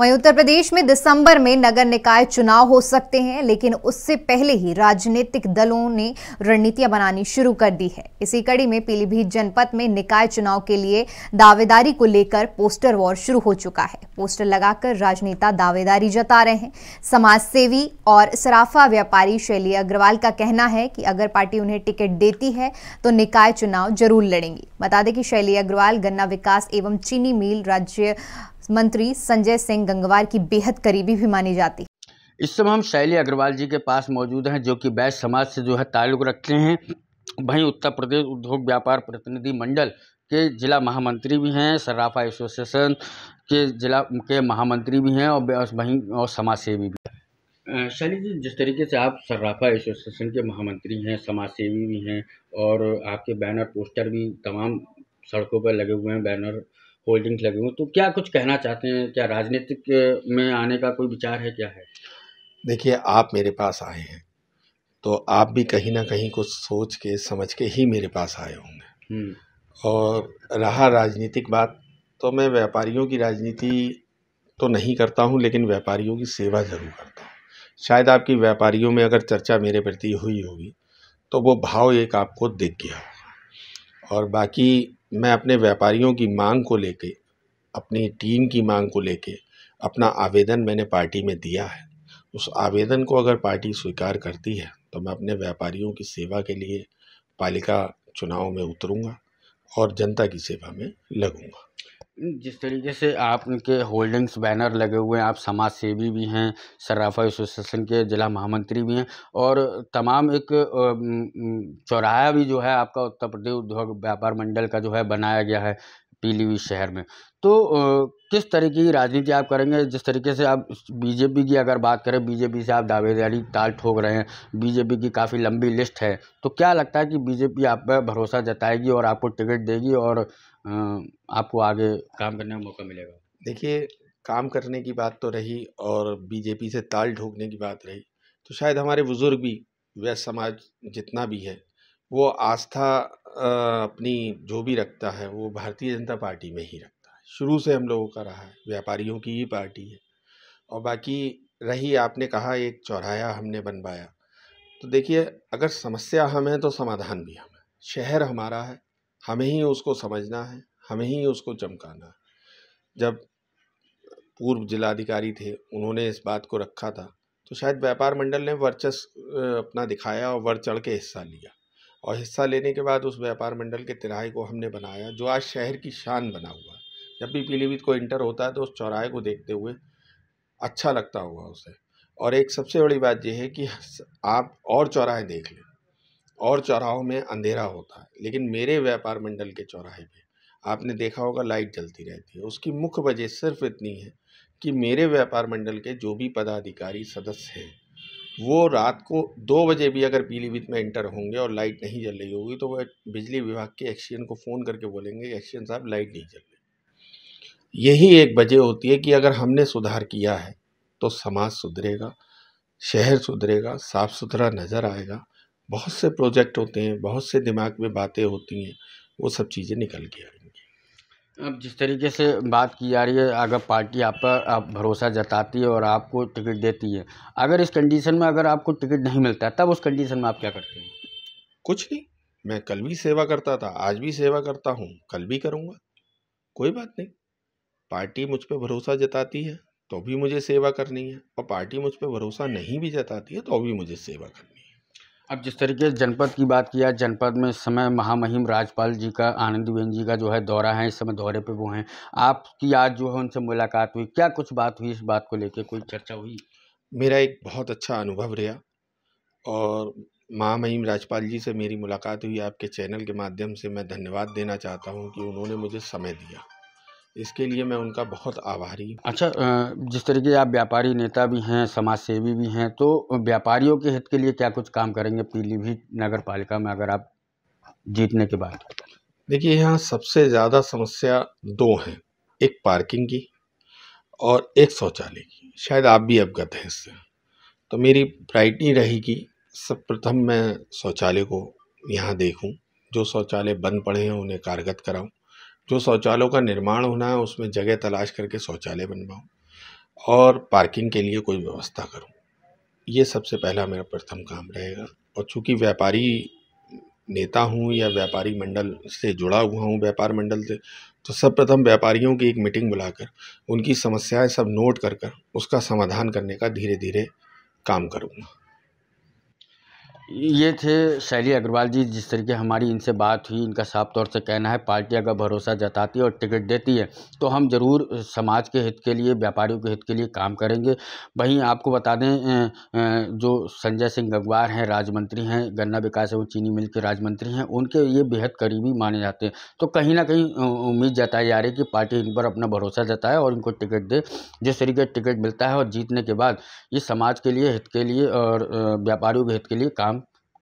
वहीं उत्तर प्रदेश में दिसंबर में नगर निकाय चुनाव हो सकते हैं लेकिन उससे पहले ही राजनीतिक दलों ने रणनीतियां बनानी शुरू कर दी है इसी कड़ी में पीलीभीत जनपद में निकाय चुनाव के लिए दावेदारी को लेकर पोस्टर वॉर शुरू हो चुका है पोस्टर लगाकर राजनेता दावेदारी जता रहे हैं समाज सेवी और सराफा व्यापारी शैली अग्रवाल का कहना है कि अगर पार्टी उन्हें टिकट देती है तो निकाय चुनाव जरूर लड़ेंगी बता दें कि शैली अग्रवाल गन्ना विकास एवं चीनी मिल राज्य मंत्री संजय सिंह गंगवार की बेहद करीबी भी मानी जाती इस समय हम शैली अग्रवाल जी के पास मौजूद हैं जो कि बैस समाज से जो है ताल्लुक़ रखते हैं वहीं उत्तर प्रदेश उद्योग व्यापार प्रतिनिधि मंडल के जिला महामंत्री भी हैं सर्राफा एसोसिएशन के जिला के महामंत्री भी हैं और वहीं और समाज सेवी भी शैली जी जिस तरीके से आप सर्राफा एसोसिएशन के महामंत्री हैं समाज सेवी भी हैं और आपके बैनर पोस्टर भी तमाम सड़कों पर लगे हुए हैं बैनर होल्डिंग्स लगे हुए तो क्या कुछ कहना चाहते हैं क्या राजनीतिक में आने का कोई विचार है क्या है देखिए आप मेरे पास आए हैं तो आप भी कहीं ना कहीं कुछ सोच के समझ के ही मेरे पास आए होंगे हम्म। और रहा राजनीतिक बात तो मैं व्यापारियों की राजनीति तो नहीं करता हूँ लेकिन व्यापारियों की सेवा ज़रूर करता हूँ शायद आपकी व्यापारियों में अगर चर्चा मेरे प्रति हुई होगी तो वो भाव एक आपको दिख गया और बाकी मैं अपने व्यापारियों की मांग को लेके अपनी टीम की मांग को लेके अपना आवेदन मैंने पार्टी में दिया है उस आवेदन को अगर पार्टी स्वीकार करती है तो मैं अपने व्यापारियों की सेवा के लिए पालिका चुनाव में उतरूंगा और जनता की सेवा में लगूंगा जिस तरीके से आपके होल्डिंग्स बैनर लगे हुए हैं आप समाज सेवी भी हैं सर्राफा एसोसिएशन के ज़िला महामंत्री भी हैं और तमाम एक चौराहा भी जो है आपका उत्तर प्रदेश उद्योग व्यापार मंडल का जो है बनाया गया है पीलीभीत शहर में तो किस तरीके की राजनीति आप करेंगे जिस तरीके से आप बीजेपी की अगर बात करें बीजेपी से आप दावेदारी ताल ठोक रहे हैं बीजेपी की काफ़ी लंबी लिस्ट है तो क्या लगता है कि बीजेपी आप पर भरोसा जताएगी और आपको टिकट देगी और आपको आगे काम करने का मौका मिलेगा देखिए काम करने की बात तो रही और बीजेपी से ताल ठोकने की बात रही तो शायद हमारे बुज़ुर्ग भी वह समाज जितना भी है वो आस्था अपनी जो भी रखता है वो भारतीय जनता पार्टी में ही रखता है शुरू से हम लोगों का रहा है व्यापारियों की ही पार्टी है और बाकी रही आपने कहा एक चौराया हमने बनवाया तो देखिए अगर समस्या हमें तो समाधान भी हमें शहर हमारा है हमें ही उसको समझना है हमें ही उसको चमकाना है जब पूर्व जिलाधिकारी थे उन्होंने इस बात को रखा था तो शायद व्यापार मंडल ने वर्चस्व अपना दिखाया और बढ़ चढ़ के हिस्सा लिया और हिस्सा लेने के बाद उस व्यापार मंडल के तिराहे को हमने बनाया जो आज शहर की शान बना हुआ है जब भी पीलीभीत को इंटर होता है तो उस चौराहे को देखते हुए अच्छा लगता होगा उसे और एक सबसे बड़ी बात यह है कि आप और चौराहे देख लें और चौराहों में अंधेरा होता है लेकिन मेरे व्यापार मंडल के चौराहे पर आपने देखा होगा लाइट जलती रहती है उसकी मुख्य वजह सिर्फ इतनी है कि मेरे व्यापार मंडल के जो भी पदाधिकारी सदस्य हैं वो रात को दो बजे भी अगर पीलीभीत में एंटर होंगे और लाइट नहीं जल रही होगी तो वह बिजली विभाग के एक्शियन को फ़ोन करके बोलेंगे एक्शियन साहब लाइट नहीं जल रही यही एक वजह होती है कि अगर हमने सुधार किया है तो समाज सुधरेगा शहर सुधरेगा साफ़ सुथरा नज़र आएगा बहुत से प्रोजेक्ट होते हैं बहुत से दिमाग में बातें होती हैं वो सब चीज़ें निकल के आई अब जिस तरीके से बात की जा रही है अगर पार्टी आप पर आप भरोसा जताती है और आपको टिकट देती है अगर इस कंडीशन में अगर आपको टिकट नहीं मिलता तब उस कंडीशन में आप क्या करते हैं कुछ नहीं मैं कल भी सेवा करता था आज भी सेवा करता हूँ कल भी करूँगा कोई बात नहीं पार्टी मुझ पर भरोसा जताती है तो भी मुझे सेवा करनी है और पार्टी मुझ पर भरोसा नहीं भी जताती है तो भी मुझे सेवा करनी है अब जिस तरीके से जनपद की बात किया जनपद में इस समय महामहिम राजपाल जी का आनंदीबेन जी का जो है दौरा है इस समय दौरे पे वो हैं आपकी आज जो है उनसे मुलाकात हुई क्या कुछ बात हुई इस बात को लेके कोई चर्चा हुई मेरा एक बहुत अच्छा अनुभव रहा और महामहिम राजपाल जी से मेरी मुलाकात हुई आपके चैनल के माध्यम से मैं धन्यवाद देना चाहता हूँ कि उन्होंने मुझे समय दिया इसके लिए मैं उनका बहुत आभारी अच्छा जिस तरीके आप व्यापारी नेता भी हैं समाज सेवी भी हैं तो व्यापारियों के हित के लिए क्या कुछ काम करेंगे पीलीभीत नगर पालिका में अगर आप जीतने के बाद देखिए यहाँ सबसे ज़्यादा समस्या दो हैं एक पार्किंग की और एक शौचालय की शायद आप भी अवगत हैं इससे तो मेरी प्रायरिटी रहेगी सब प्रथम मैं शौचालय को यहाँ देखूँ जो शौचालय बंद पड़े हैं उन्हें कारगत कराऊँ जो शौचालयों का निर्माण होना है उसमें जगह तलाश करके शौचालय बनवाऊँ और पार्किंग के लिए कोई व्यवस्था करूँ ये सबसे पहला मेरा प्रथम काम रहेगा और चूँकि व्यापारी नेता हूँ या व्यापारी मंडल से जुड़ा हुआ हूँ व्यापार मंडल से तो सर्वप्रथम व्यापारियों की एक मीटिंग बुलाकर उनकी समस्याएं सब नोट कर कर उसका समाधान करने का धीरे धीरे काम करूँगा ये थे शैली अग्रवाल जी जिस तरीके हमारी इनसे बात हुई इनका साफ तौर से कहना है पार्टी अगर भरोसा जताती है और टिकट देती है तो हम ज़रूर समाज के हित के लिए व्यापारियों के हित के लिए काम करेंगे वहीं आपको बता दें जो संजय सिंह गंगवार हैं मंत्री हैं गन्ना विकास एवं चीनी मिल के मंत्री हैं उनके ये बेहद करीबी माने जाते हैं तो कहीं ना कहीं उम्मीद जताई जा रही है कि पार्टी इन पर अपना भरोसा जताए और इनको टिकट दे जिस तरीके टिकट मिलता है और जीतने के बाद ये समाज के लिए हित के लिए और व्यापारियों के हित के लिए काम